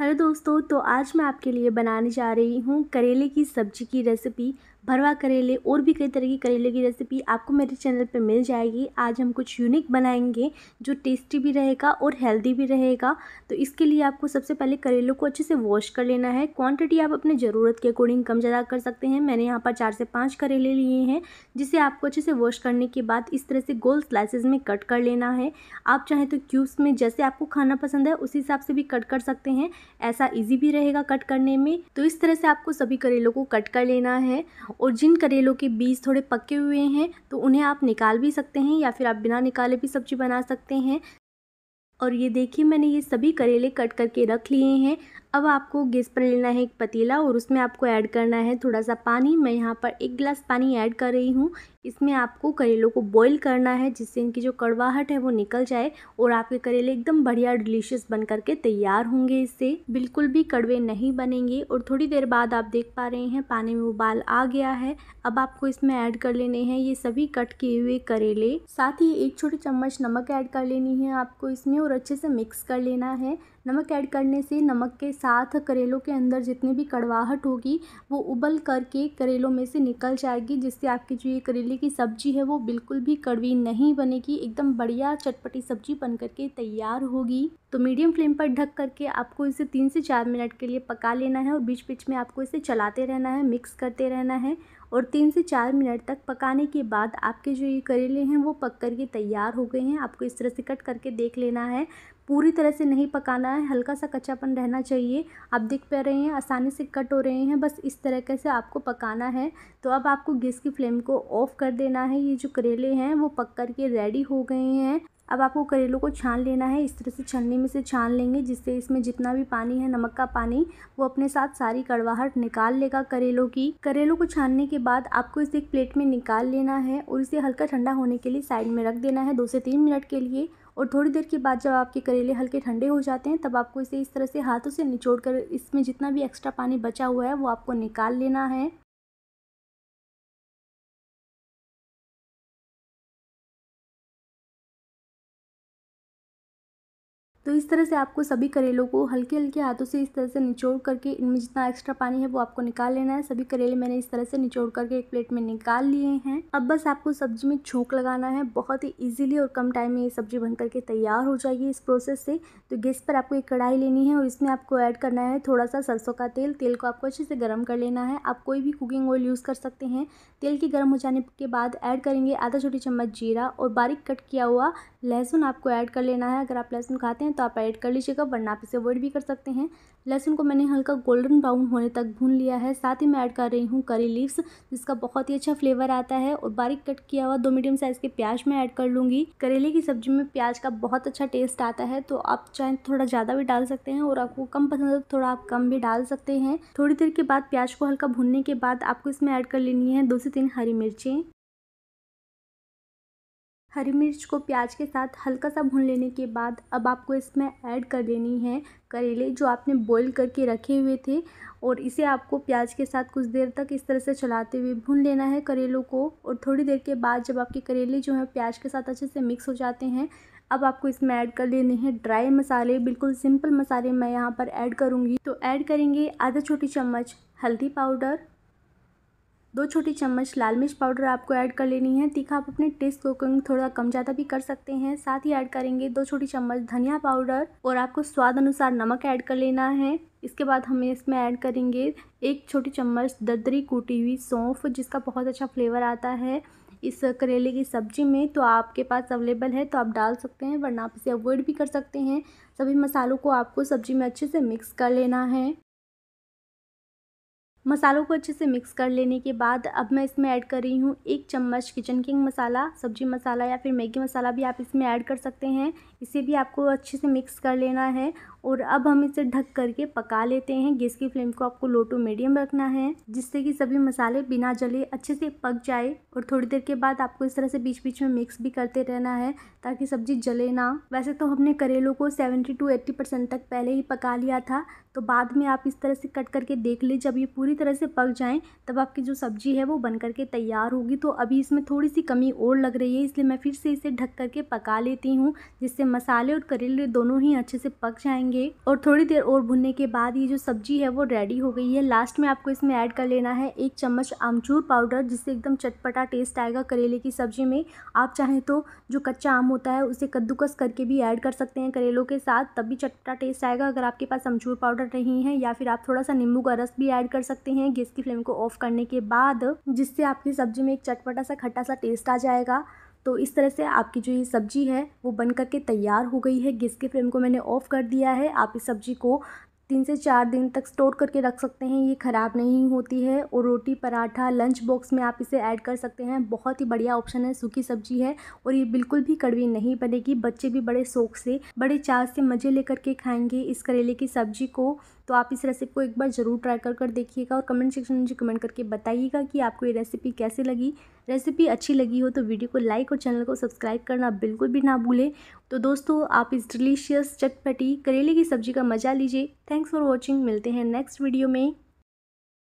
hello दोस्तों तो आज मैं आपके लिए बनाने जा रही हूँ करेले की सब्जी की रेसिपी भरवा करेले और भी कई तरह की करेले की रेसिपी आपको मेरे चैनल पर मिल जाएगी आज हम कुछ यूनिक बनाएंगे जो टेस्टी भी रहेगा और हेल्दी भी रहेगा तो इसके लिए आपको सबसे पहले करेलों को अच्छे से वॉश कर लेना है क्वांटिटी आप अपने ज़रूरत के अकॉर्डिंग कम ज़्यादा कर सकते हैं मैंने यहाँ पर चार से पाँच करेले लिए हैं जिसे आपको अच्छे से वॉश करने के बाद इस तरह से गोल स्लाइसेज में कट कर लेना है आप चाहें तो क्यूब्स में जैसे आपको खाना पसंद है उसी हिसाब से भी कट कर सकते हैं ऐसा ईजी भी रहेगा कट करने में तो इस तरह से आपको सभी करेलों को कट कर लेना है और जिन करेलों के बीज थोड़े पके हुए हैं तो उन्हें आप निकाल भी सकते हैं या फिर आप बिना निकाले भी सब्जी बना सकते हैं और ये देखिए मैंने ये सभी करेले कट करके रख लिए हैं अब आपको गैस पर लेना है एक पतीला और उसमें आपको ऐड करना है थोड़ा सा पानी मैं यहाँ पर एक गिलास पानी ऐड कर रही हूँ इसमें आपको करेलों को बॉईल करना है जिससे इनकी जो कड़वाहट है वो निकल जाए और आपके करेले एकदम बढ़िया डिलीशियस बन करके तैयार होंगे इससे बिल्कुल भी कड़वे नहीं बनेंगे और थोड़ी देर बाद आप देख पा रहे हैं पानी में उबाल आ गया है अब आपको इसमें ऐड कर लेने हैं ये सभी कट किए हुए करेले साथ ही एक छोटे चम्मच नमक ऐड कर लेनी है आपको इसमें और अच्छे से मिक्स कर लेना है नमक ऐड करने से नमक के साथ करेलों के अंदर जितनी भी कड़वाहट होगी वो उबल करके करेलों में से निकल जाएगी जिससे आपकी जो ये करेले की सब्ज़ी है वो बिल्कुल भी कड़वी नहीं बनेगी एकदम बढ़िया चटपटी सब्जी बन करके तैयार होगी तो मीडियम फ्लेम पर ढक करके आपको इसे तीन से चार मिनट के लिए पका लेना है और बीच बीच में आपको इसे चलाते रहना है मिक्स करते रहना है और तीन से चार मिनट तक पकाने के बाद आपके जो ये करेले हैं वो पक कर के तैयार हो गए हैं आपको इस तरह से कट करके देख लेना है पूरी तरह से नहीं पकाना है हल्का सा कच्चापन रहना चाहिए आप देख पा रहे हैं आसानी से कट हो रहे हैं बस इस तरीके से आपको पकाना है तो अब आपको गैस की फ्लेम को ऑफ़ कर देना है ये जो करेले हैं वो पक कर के रेडी हो गए हैं अब आपको करेलों को छान लेना है इस तरह से छलनी में से छान लेंगे जिससे इसमें जितना भी पानी है नमक का पानी वो अपने साथ सारी कड़वाहट निकाल लेगा करेलों की करेलों को छानने के बाद आपको इसे एक प्लेट में निकाल लेना है और इसे हल्का ठंडा होने के लिए साइड में रख देना है दो से तीन मिनट के लिए और थोड़ी देर के बाद जब आपके करेले हल्के ठंडे हो जाते हैं तब आपको इसे इस तरह से हाथों से निचोड़ कर इसमें जितना भी एक्स्ट्रा पानी बचा हुआ है वो आपको निकाल लेना है तो इस तरह से आपको सभी करेलों को हल्के हल्के हाथों से इस तरह से निचोड़ करके इनमें जितना एक्स्ट्रा पानी है वो आपको निकाल लेना है सभी करेले मैंने इस तरह से निचोड़ करके एक प्लेट में निकाल लिए हैं अब बस आपको सब्जी में छोंक लगाना है बहुत ही ईजिली और कम टाइम में ये सब्जी बन करके तैयार हो जाएगी इस प्रोसेस से तो गैस पर आपको एक कढ़ाई लेनी है और इसमें आपको ऐड करना है थोड़ा सा सरसों का तेल तेल को आपको अच्छे से गर्म कर लेना है आप कोई भी कुकिंग ऑयल यूज़ कर सकते हैं तेल के गर्म हो जाने के बाद ऐड करेंगे आधा छोटी चम्मच जीरा और बारीक कट किया हुआ लहसुन आपको ऐड कर लेना है अगर आप लहसुन खाते हैं तो तो आप ऐड कर लीजिएगा वरना आप इसे अवॉइड भी कर सकते हैं लहसुन को मैंने हल्का गोल्डन ब्राउन होने तक भून लिया है साथ ही मैं ऐड कर रही हूँ करी लीव्स जिसका बहुत ही अच्छा फ्लेवर आता है और बारीक कट किया हुआ दो मीडियम साइज़ के प्याज मैं ऐड कर लूँगी करेले की सब्जी में प्याज का बहुत अच्छा टेस्ट आता है तो आप चाहे तो थोड़ा ज़्यादा भी डाल सकते हैं और आपको कम पसंद है तो थोड़ा आप कम भी डाल सकते हैं थोड़ी देर के बाद प्याज को हल्का भूनने के बाद आपको इसमें ऐड कर लेनी है दो से तीन हरी मिर्चें हरी मिर्च को प्याज के साथ हल्का सा भून लेने के बाद अब आपको इसमें ऐड कर देनी है करेले जो आपने बॉईल करके रखे हुए थे और इसे आपको प्याज के साथ कुछ देर तक इस तरह से चलाते हुए भून लेना है करेलों को और थोड़ी देर के बाद जब आपके करेले जो हैं प्याज के साथ अच्छे से मिक्स हो जाते हैं अब आपको इसमें ऐड कर लेने हैं ड्राई मसाले बिल्कुल सिंपल मसाले मैं यहाँ पर ऐड करूँगी तो ऐड करेंगे आधा छोटी चम्मच हल्दी पाउडर दो छोटी चम्मच लाल मिर्च पाउडर आपको ऐड कर लेनी है तीखा आप अपने टेस्ट को कम थोड़ा कम ज़्यादा भी कर सकते हैं साथ ही ऐड करेंगे दो छोटी चम्मच धनिया पाउडर और आपको स्वाद अनुसार नमक ऐड कर लेना है इसके बाद हमें इसमें ऐड करेंगे एक छोटी चम्मच ददरी कूटी हुई सौंफ जिसका बहुत अच्छा फ्लेवर आता है इस करेले की सब्ज़ी में तो आपके पास अवेलेबल है तो आप डाल सकते हैं वरना आप इसे अवॉइड भी कर सकते हैं सभी मसालों को आपको सब्ज़ी में अच्छे से मिक्स कर लेना है मसालों को अच्छे से मिक्स कर लेने के बाद अब मैं इसमें ऐड कर रही हूँ एक चम्मच किचन किंग मसाला सब्जी मसाला या फिर मैगी मसाला भी आप इसमें ऐड कर सकते हैं इसे भी आपको अच्छे से मिक्स कर लेना है और अब हम इसे ढक करके पका लेते हैं गैस की फ्लेम को आपको लो टू मीडियम रखना है जिससे कि सभी मसाले बिना जले अच्छे से पक जाए और थोड़ी देर के बाद आपको इस तरह से बीच बीच में मिक्स भी करते रहना है ताकि सब्जी जले ना वैसे तो हमने करेलों को सेवेंटी टू एट्टी परसेंट तक पहले ही पका लिया था तो बाद में आप इस तरह से कट करके देख ले जब ये पूरी तरह से पक जाए तब आपकी जो सब्जी है वो बन करके तैयार होगी तो अभी इसमें थोड़ी सी कमी और लग रही है इसलिए मैं फिर से इसे ढक करके पका लेती हूँ जिससे मसाले और करेले दोनों ही अच्छे से पक जाएंगे डालेंगे और थोड़ी देर और भुनने के बाद ये जो सब्जी है वो रेडी हो गई है लास्ट में आपको इसमें ऐड कर लेना है एक चम्मच आमचूर पाउडर जिससे एकदम चटपटा टेस्ट आएगा करेले की सब्जी में आप चाहें तो जो कच्चा आम होता है उसे कद्दूकस करके भी ऐड कर सकते हैं करेलों के साथ तब भी चटपटा टेस्ट आएगा अगर आपके पास अमचूर पाउडर नहीं है या फिर आप थोड़ा सा नींबू का रस भी ऐड कर सकते हैं गैस की फ्लेम को ऑफ करने के बाद जिससे आपकी सब्जी में एक चटपटा सा खट्टा सा टेस्ट आ जाएगा तो इस तरह से आपकी जो ये सब्ज़ी है वो बन करके तैयार हो गई है गैस के फ्लेम को मैंने ऑफ़ कर दिया है आप इस सब्ज़ी को तीन से चार दिन तक स्टोर करके रख सकते हैं ये ख़राब नहीं होती है और रोटी पराठा लंच बॉक्स में आप इसे ऐड कर सकते हैं बहुत ही बढ़िया ऑप्शन है सूखी सब्जी है और ये बिल्कुल भी कड़वी नहीं बनेगी बच्चे भी बड़े शौक से बड़े चाव से मज़े लेकर के खाएंगे इस करेले की सब्जी को तो आप इस रेसिपी को एक बार ज़रूर ट्राई कर कर देखिएगा और कमेंट सेक्शन में मुझे कमेंट करके बताइएगा कि आपको ये रेसिपी कैसे लगी रेसिपी अच्छी लगी हो तो वीडियो को लाइक और चैनल को सब्सक्राइब करना बिल्कुल भी ना भूलें तो दोस्तों आप इस डिलीशियस चटपटी करेले की सब्ज़ी का मज़ा लीजिए थैंक्स फॉर वॉचिंग मिलते हैं नेक्स्ट वीडियो में